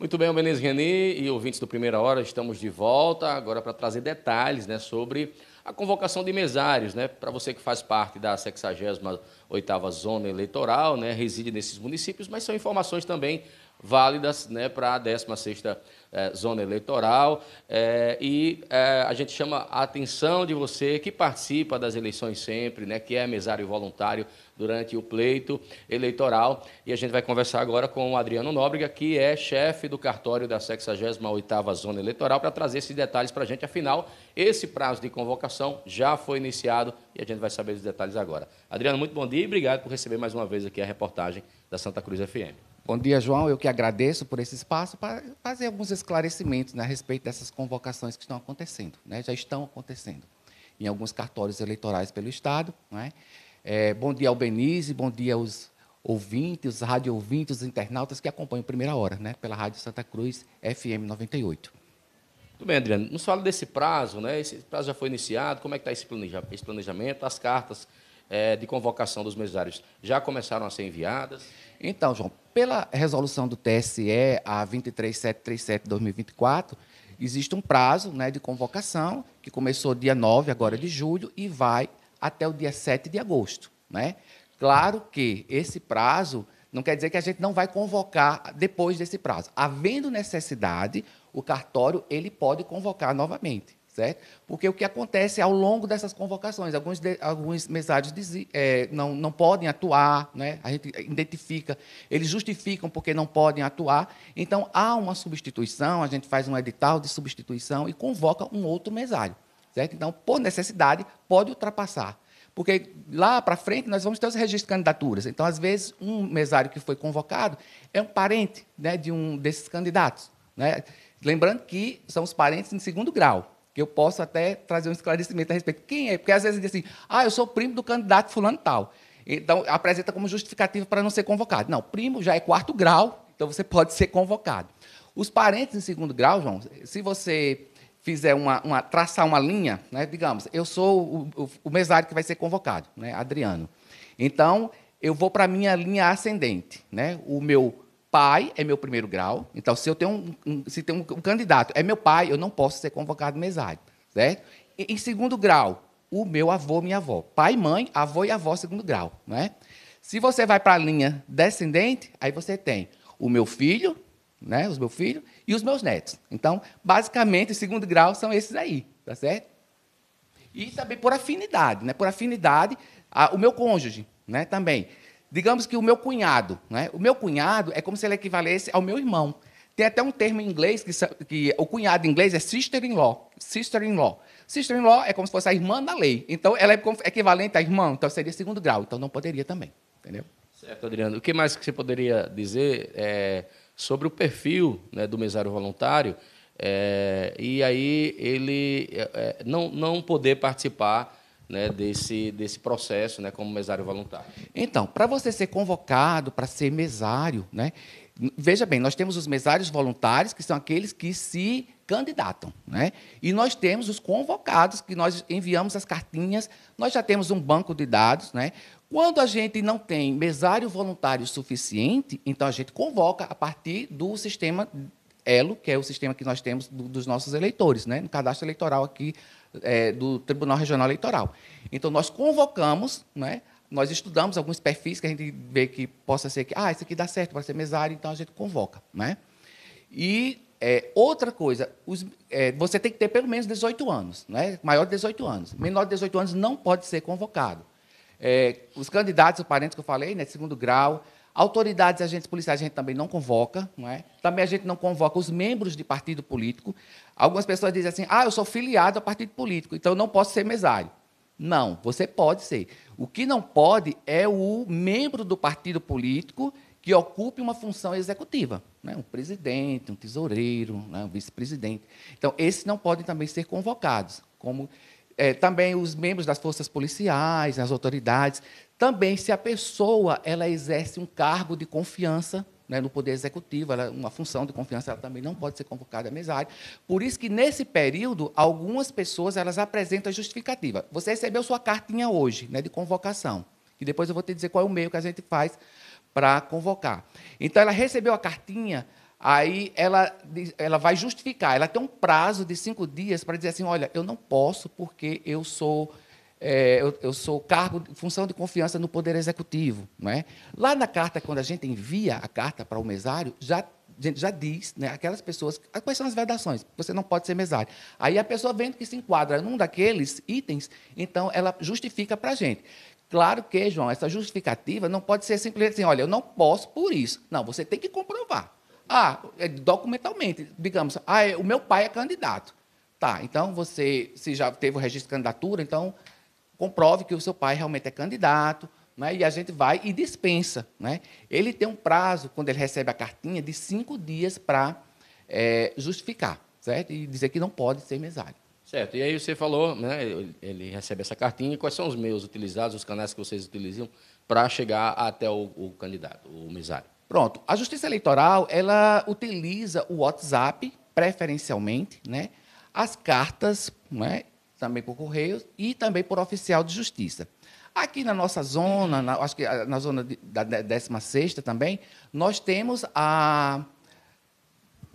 Muito bem, Benes Reni e ouvintes do Primeira Hora, estamos de volta agora para trazer detalhes né, sobre a convocação de mesários. Né, para você que faz parte da 68ª Zona Eleitoral, né, reside nesses municípios, mas são informações também válidas né, para a 16ª eh, zona eleitoral. Eh, e eh, a gente chama a atenção de você que participa das eleições sempre, né, que é mesário voluntário durante o pleito eleitoral. E a gente vai conversar agora com o Adriano Nóbrega, que é chefe do cartório da 68ª Zona Eleitoral, para trazer esses detalhes para a gente. Afinal, esse prazo de convocação já foi iniciado e a gente vai saber os detalhes agora. Adriano, muito bom dia e obrigado por receber mais uma vez aqui a reportagem da Santa Cruz FM. Bom dia, João. Eu que agradeço por esse espaço para fazer alguns esclarecimentos né, a respeito dessas convocações que estão acontecendo, né, já estão acontecendo em alguns cartórios eleitorais pelo Estado. Né. É, bom dia ao Benize, bom dia aos ouvintes, os rádio ouvintes, os internautas que acompanham Primeira Hora, né, pela Rádio Santa Cruz FM 98. Tudo bem, Adriano. Nos fala desse prazo, né? Esse prazo já foi iniciado, como é que está esse, esse planejamento, as cartas é, de convocação dos mesários já começaram a ser enviadas? Então, João, pela resolução do TSE, a 23737-2024, existe um prazo né, de convocação, que começou dia 9 agora de julho e vai até o dia 7 de agosto. Né? Claro que esse prazo não quer dizer que a gente não vai convocar depois desse prazo. Havendo necessidade, o cartório ele pode convocar novamente certo? Porque o que acontece ao longo dessas convocações, alguns, de, alguns mesários diz, é, não, não podem atuar, né? a gente identifica, eles justificam porque não podem atuar, então há uma substituição, a gente faz um edital de substituição e convoca um outro mesário, certo? Então, por necessidade, pode ultrapassar. Porque lá para frente nós vamos ter os registros de candidaturas. Então, às vezes, um mesário que foi convocado é um parente né, de um desses candidatos. Né? Lembrando que são os parentes em segundo grau que eu posso até trazer um esclarecimento a respeito. Quem é? Porque às vezes diz assim, ah, eu sou primo do candidato fulano tal. Então, apresenta como justificativa para não ser convocado. Não, primo já é quarto grau, então você pode ser convocado. Os parentes em segundo grau, João, se você fizer uma, uma traçar uma linha, né, digamos, eu sou o, o, o, mesário que vai ser convocado, né, Adriano. Então, eu vou para a minha linha ascendente, né? O meu Pai é meu primeiro grau. Então, se eu tenho um, um se tem um, um, candidato, é meu pai, eu não posso ser convocado mesário, certo? E, em segundo grau, o meu avô, minha avó. Pai, mãe, avô e avó, segundo grau, não é? Se você vai para a linha descendente, aí você tem o meu filho, né, os meus filhos e os meus netos. Então, basicamente, segundo grau são esses aí, tá certo? E também por afinidade, né? Por afinidade, a, o meu cônjuge, né, também. Digamos que o meu cunhado, né? O meu cunhado é como se ele equivalesse ao meu irmão. Tem até um termo em inglês que, que o cunhado em inglês é sister-in-law. Sister-in-law. Sister-in-law é como se fosse a irmã da lei. Então, ela é equivalente à irmã, então seria segundo grau. Então, não poderia também. Entendeu? Certo, Adriano. O que mais que você poderia dizer é, sobre o perfil né, do mesário voluntário é, e aí ele é, é não, não poder participar né, desse, desse processo né, como mesário voluntário? Então, para você ser convocado, para ser mesário, né, veja bem, nós temos os mesários voluntários, que são aqueles que se candidatam. Né? E nós temos os convocados, que nós enviamos as cartinhas, nós já temos um banco de dados. Né? Quando a gente não tem mesário voluntário suficiente, então a gente convoca a partir do sistema ELO, que é o sistema que nós temos do, dos nossos eleitores, né? no cadastro eleitoral aqui é, do Tribunal Regional Eleitoral. Então, nós convocamos, né? nós estudamos alguns perfis que a gente vê que possa ser que, ah, isso aqui dá certo para ser mesário, então a gente convoca. Né? E é, outra coisa, os, é, você tem que ter pelo menos 18 anos, né? maior de 18 anos. Menor de 18 anos não pode ser convocado. É, os candidatos, os parentes que eu falei, né, de segundo grau, Autoridades, agentes policiais, a gente também não convoca, não é? Também a gente não convoca os membros de partido político. Algumas pessoas dizem assim: ah, eu sou filiado a partido político, então eu não posso ser mesário. Não, você pode ser. O que não pode é o membro do partido político que ocupe uma função executiva, né? um presidente, um tesoureiro, né? um vice-presidente. Então, esses não podem também ser convocados, como é, também os membros das forças policiais, as autoridades, também se a pessoa ela exerce um cargo de confiança né, no Poder Executivo, ela, uma função de confiança, ela também não pode ser convocada à mesária. Por isso que, nesse período, algumas pessoas elas apresentam justificativa. Você recebeu sua cartinha hoje né, de convocação, e depois eu vou te dizer qual é o meio que a gente faz para convocar. Então, ela recebeu a cartinha, Aí ela, ela vai justificar, ela tem um prazo de cinco dias para dizer assim, olha, eu não posso porque eu sou é, eu, eu, sou cargo, função de confiança no Poder Executivo. Não é? Lá na carta, quando a gente envia a carta para o mesário, já, já diz, né, aquelas pessoas, ah, quais são as vedações? Você não pode ser mesário. Aí a pessoa vendo que se enquadra num daqueles itens, então ela justifica para a gente. Claro que, João, essa justificativa não pode ser simplesmente assim, olha, eu não posso por isso. Não, você tem que comprovar. Ah, é documentalmente, digamos, ah, é, o meu pai é candidato. Tá, então você, se já teve o registro de candidatura, então comprove que o seu pai realmente é candidato, né? e a gente vai e dispensa. Né? Ele tem um prazo, quando ele recebe a cartinha, de cinco dias para é, justificar, certo? E dizer que não pode ser mesário. Certo, e aí você falou, né, ele recebe essa cartinha, quais são os meios utilizados, os canais que vocês utilizam para chegar até o, o candidato, o mesário? Pronto. A Justiça Eleitoral ela utiliza o WhatsApp preferencialmente, né? As cartas, né? Também por correio e também por oficial de justiça. Aqui na nossa zona, na, acho que na zona da 16 também, nós temos a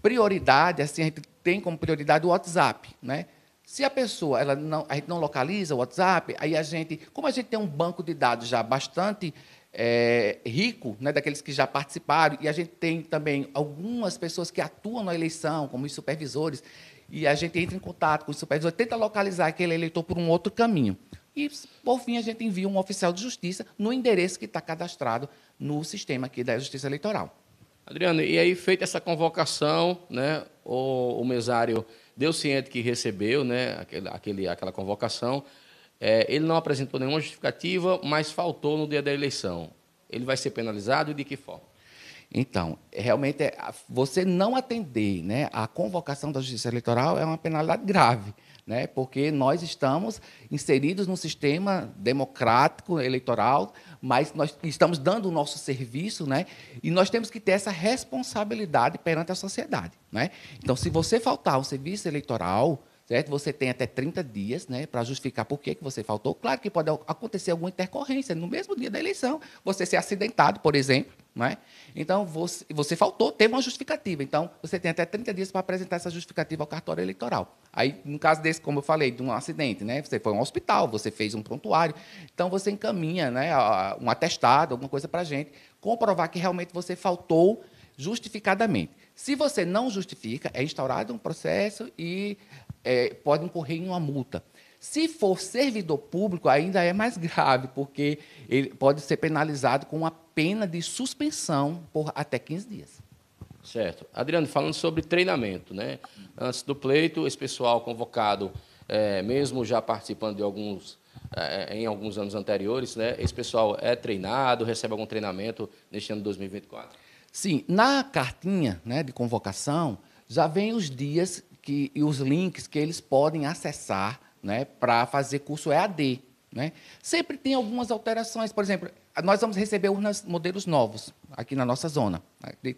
prioridade, assim, a gente tem como prioridade o WhatsApp, né? Se a pessoa, ela não, a gente não localiza o WhatsApp, aí a gente, como a gente tem um banco de dados já bastante é, rico, né, daqueles que já participaram, e a gente tem também algumas pessoas que atuam na eleição, como os supervisores, e a gente entra em contato com os supervisores, tenta localizar aquele eleitor por um outro caminho. E, por fim, a gente envia um oficial de justiça no endereço que está cadastrado no sistema aqui da Justiça Eleitoral. Adriano, e aí, feita essa convocação, né, o, o mesário deu ciente que recebeu né, aquele, aquele, aquela convocação, é, ele não apresentou nenhuma justificativa, mas faltou no dia da eleição. Ele vai ser penalizado e de que forma? Então, realmente, é, você não atender né, a convocação da Justiça Eleitoral é uma penalidade grave, né, porque nós estamos inseridos num sistema democrático eleitoral, mas nós estamos dando o nosso serviço né, e nós temos que ter essa responsabilidade perante a sociedade. Né? Então, se você faltar ao serviço eleitoral, Certo? Você tem até 30 dias né, para justificar por que, que você faltou. Claro que pode acontecer alguma intercorrência no mesmo dia da eleição, você ser acidentado, por exemplo. né? Então, você, você, faltou, teve uma justificativa. Então, você tem até 30 dias para apresentar essa justificativa ao cartório eleitoral. Aí, no caso desse, como eu falei, de um acidente, né? você foi a um hospital, você fez um prontuário. Então, você encaminha né, um atestado, alguma coisa para a gente, comprovar que realmente você faltou justificadamente. Se você não justifica, é instaurado um processo e é, podem correr em uma multa. Se for servidor público, ainda é mais grave, porque ele pode ser penalizado com uma pena de suspensão por até 15 dias. Certo. Adriano, falando sobre treinamento, né? Antes do pleito, esse pessoal convocado, é, mesmo já participando de alguns é, é em alguns anos anteriores, né? Esse pessoal é treinado, recebe algum treinamento neste ano de 2024? Sim, na cartinha né, de convocação já vem os dias que, e os links que eles podem acessar né, para fazer curso EAD. Né? Sempre tem algumas alterações, por exemplo, nós vamos receber urnas modelos novos aqui na nossa zona,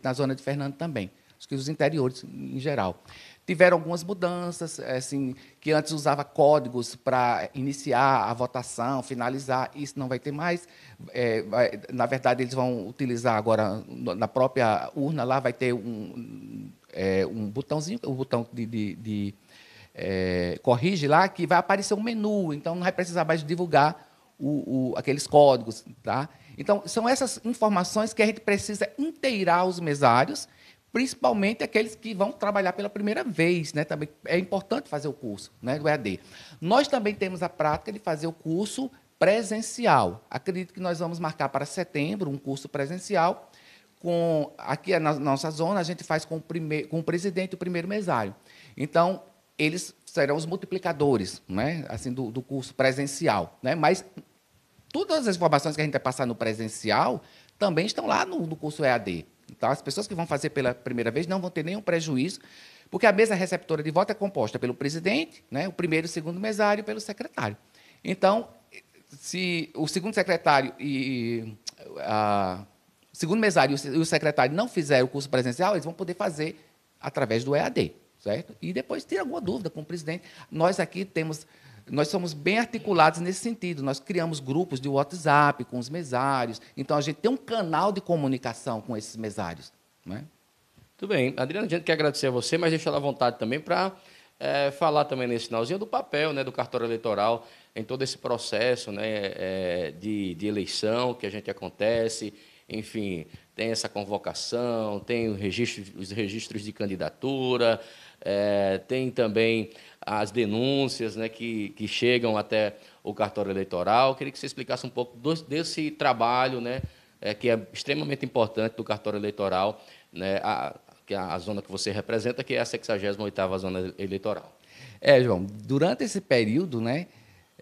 na zona de Fernando também, acho que os interiores em geral. Tiveram algumas mudanças, é, assim, que antes usava códigos para iniciar a votação, finalizar, isso não vai ter mais. É, vai, na verdade, eles vão utilizar agora, na própria urna lá, vai ter um, é, um botãozinho, o um botão de, de, de é, corrige lá, que vai aparecer um menu, então não vai precisar mais divulgar o, o, aqueles códigos. Tá? Então, são essas informações que a gente precisa inteirar os mesários, principalmente aqueles que vão trabalhar pela primeira vez. Né? Também é importante fazer o curso né, do EAD. Nós também temos a prática de fazer o curso presencial. Acredito que nós vamos marcar para setembro um curso presencial com aqui é na nossa zona a gente faz com o, primeiro com o presidente e o primeiro mesário. Então, eles serão os multiplicadores, né? Assim do, do curso presencial, né? Mas todas as informações que a gente vai passar no presencial também estão lá no, no curso EAD. Então, as pessoas que vão fazer pela primeira vez não vão ter nenhum prejuízo, porque a mesa receptora de voto é composta pelo presidente, né, o primeiro e o segundo mesário, pelo secretário. Então, se o segundo secretário e a, segundo mesário e o secretário não fizeram o curso presencial, eles vão poder fazer através do EAD, certo? E depois ter alguma dúvida com o presidente. Nós aqui temos nós somos bem articulados nesse sentido. Nós criamos grupos de WhatsApp com os mesários. Então, a gente tem um canal de comunicação com esses mesários. Não é? Tudo bem. Adriana, a gente quer agradecer a você, mas deixa ela à vontade também para é, eh, falar também nesse finalzinho do papel né, do cartório eleitoral em todo esse processo né, é, de, de eleição que a gente acontece, enfim, tem essa convocação, tem registro, os registros de candidatura, é, tem também as denúncias né, que, que chegam até o cartório eleitoral. Eu queria que você explicasse um pouco do, desse trabalho, né, é, que é extremamente importante do cartório eleitoral, né, a, que é a zona que você representa, que é a 68ª Zona Eleitoral. É, João, durante esse período, né,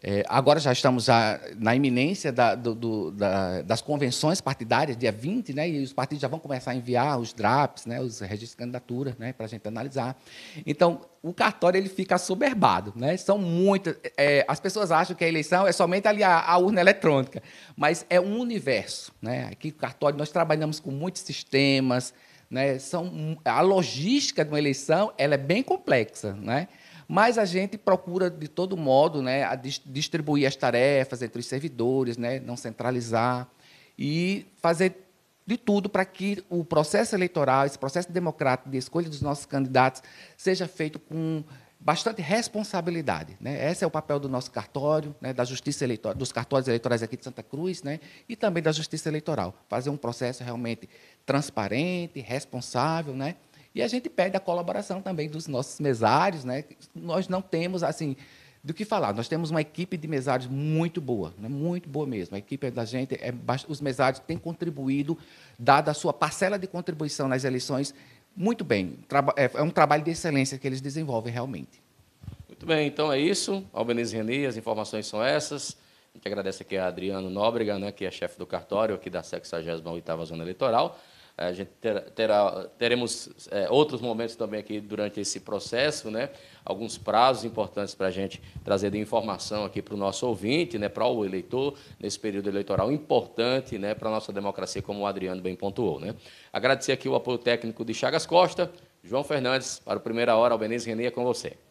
é, agora já estamos a, na iminência da, do, do, da, das convenções partidárias, dia 20, né, e os partidos já vão começar a enviar os DRAPs, né, os registros de candidatura, né, para a gente analisar. Então, o cartório ele fica soberbado. Né? São muitas. É, as pessoas acham que a eleição é somente ali a, a, urna eletrônica, mas é um universo. Né? Aqui, o cartório, nós trabalhamos com muitos sistemas. Né? São, a logística de uma eleição ela é bem complexa. Né? Mas a gente procura, de todo modo, né, distribuir as tarefas entre os servidores, né, não centralizar e fazer de tudo para que o processo eleitoral, esse processo democrático de escolha dos nossos candidatos, seja feito com bastante responsabilidade. Né? Esse é o papel do nosso cartório, né? da justiça eleitoral, dos cartórios eleitorais aqui de Santa Cruz né? e também da justiça eleitoral. Fazer um processo realmente transparente, responsável, né? E a gente pede a colaboração também dos nossos mesários, né? Nós não temos, assim, do que falar. Nós temos uma equipe de mesários muito boa, né? muito boa mesmo. A equipe é da gente, é, os mesários têm contribuído, dada a sua parcela de contribuição nas eleições, muito bem. É, é um trabalho de excelência que eles desenvolvem realmente. Muito bem, então é isso. Albeniz Reni, as informações são essas. A gente agradece aqui a Adriano Nóbrega, né, que é chefe do cartório aqui da 68ª Zona Eleitoral. A gente terá, teremos é, outros momentos também aqui durante esse processo, né? alguns prazos importantes para a gente trazer de informação aqui para o nosso ouvinte, né? para o eleitor, nesse período eleitoral importante né? para a nossa democracia, como o Adriano bem pontuou. Né? Agradecer aqui o apoio técnico de Chagas Costa, João Fernandes, para a primeira hora, o Benício Renê é com você.